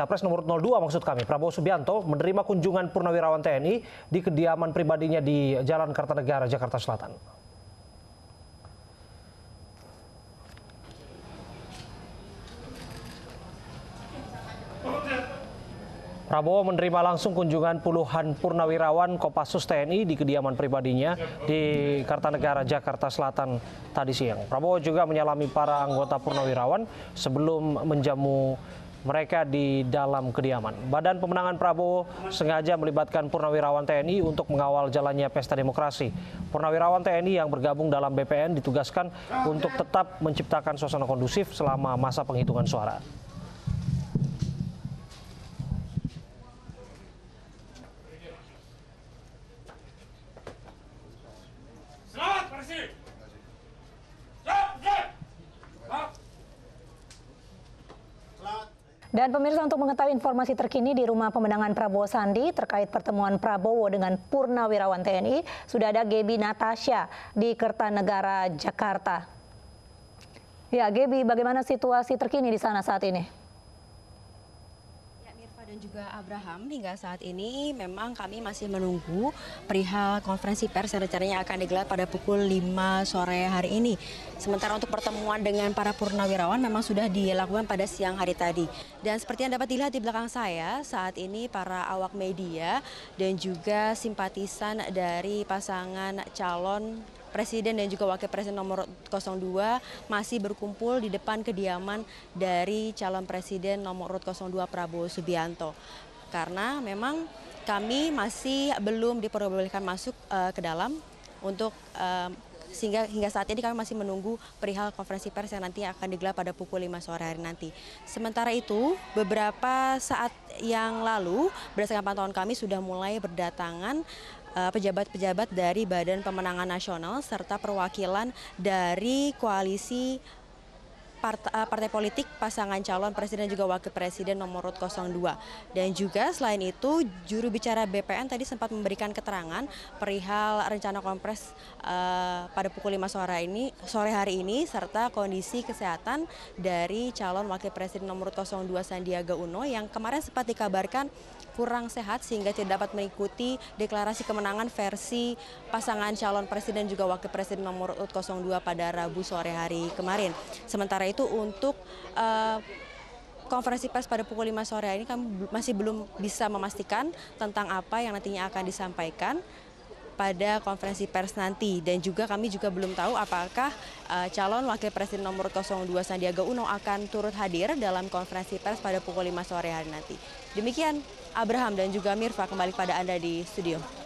Capres nomor 02 maksud kami, Prabowo Subianto menerima kunjungan Purnawirawan TNI di kediaman pribadinya di Jalan Kartanegara, Jakarta Selatan. Prabowo menerima langsung kunjungan puluhan purnawirawan Kopassus TNI di kediaman pribadinya di Kartanegara, Jakarta Selatan tadi siang. Prabowo juga menyalami para anggota purnawirawan sebelum menjamu mereka di dalam kediaman. Badan Pemenangan Prabowo sengaja melibatkan Purnawirawan TNI untuk mengawal jalannya pesta demokrasi. Purnawirawan TNI yang bergabung dalam BPN ditugaskan untuk tetap menciptakan suasana kondusif selama masa penghitungan suara. Selamat bersih! Dan pemirsa untuk mengetahui informasi terkini di rumah pemenangan Prabowo Sandi terkait pertemuan Prabowo dengan Purnawirawan TNI, sudah ada Gebi Natasha di Kertanegara, Jakarta. Ya, Gebi, bagaimana situasi terkini di sana saat ini? dan juga Abraham hingga saat ini memang kami masih menunggu perihal konferensi pers yang rencananya akan digelar pada pukul 5 sore hari ini. Sementara untuk pertemuan dengan para purnawirawan memang sudah dilakukan pada siang hari tadi. Dan seperti yang dapat dilihat di belakang saya, saat ini para awak media dan juga simpatisan dari pasangan calon Presiden dan juga Wakil Presiden nomor 02 masih berkumpul di depan kediaman dari calon Presiden nomor 02 Prabowo Subianto. Karena memang kami masih belum diperbolehkan masuk uh, ke dalam untuk uh, sehingga hingga saat ini kami masih menunggu perihal konferensi pers yang nanti akan digelar pada pukul 5 sore hari nanti. Sementara itu, beberapa saat yang lalu berdasarkan pantauan kami sudah mulai berdatangan Eh, pejabat pejabat dari Badan Pemenangan Nasional serta perwakilan dari koalisi part, uh, partai politik pasangan calon presiden juga wakil presiden nomor 02. Dan juga selain itu juru bicara BPN tadi sempat memberikan keterangan perihal rencana kompres uh, eh, pada pukul 5 sore ini sore hari ini serta kondisi kesehatan dari calon wakil presiden nomor 02 Sandiaga Uno yang kemarin sempat dikabarkan kurang sehat sehingga tidak dapat mengikuti deklarasi kemenangan versi pasangan calon presiden juga wakil presiden nomor 02 pada Rabu sore hari kemarin. Sementara itu untuk eh, konferensi pers pada pukul 5 sore ini kami masih belum bisa memastikan tentang apa yang nantinya akan disampaikan pada konferensi pers nanti dan juga kami juga belum tahu apakah uh, calon wakil presiden nomor 02 Sandiaga Uno akan turut hadir dalam konferensi pers pada pukul 5 sore hari nanti. Demikian Abraham dan juga Mirfa kembali pada Anda di studio.